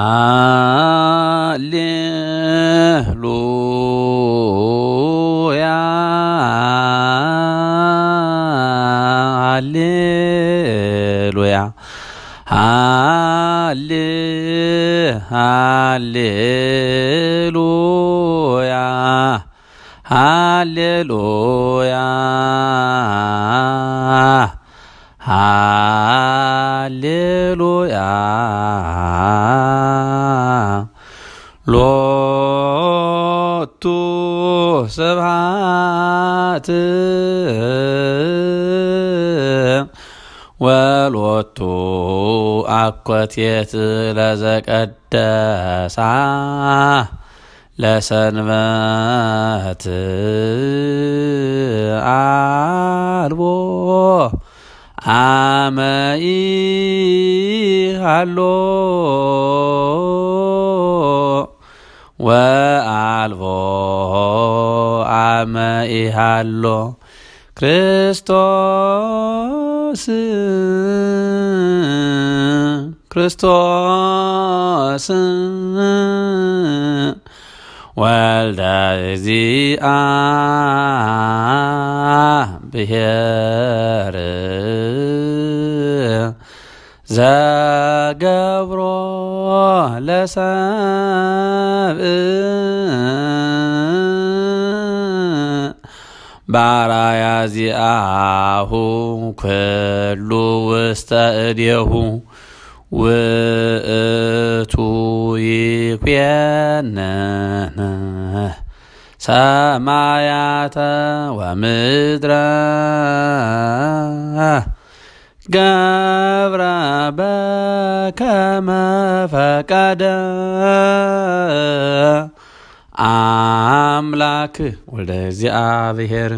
ሃሌሉያ ሃሌሉያ ሃሌ ሃሌሉያ ሃሌሉያ ሎቱ ስብሃት ወሎቱ አኮቴት ለዘቀደሳ ለሰንበት አልቦ አመይ አሎ ወአልቦ አመ ኢሃሎ ክርስቶስ ክርስቶስ ወልደ እግዚአብሔር ዘገብሮ ለሰብእ ባራያ ዚኣሁ ክሉ ውስተ እድየሁ ውእቱ ይኮነነ ሰማያተ ወምድረ ገብረ በከመ ፈቀደ አምላክ ወልደ እግዚአብሔር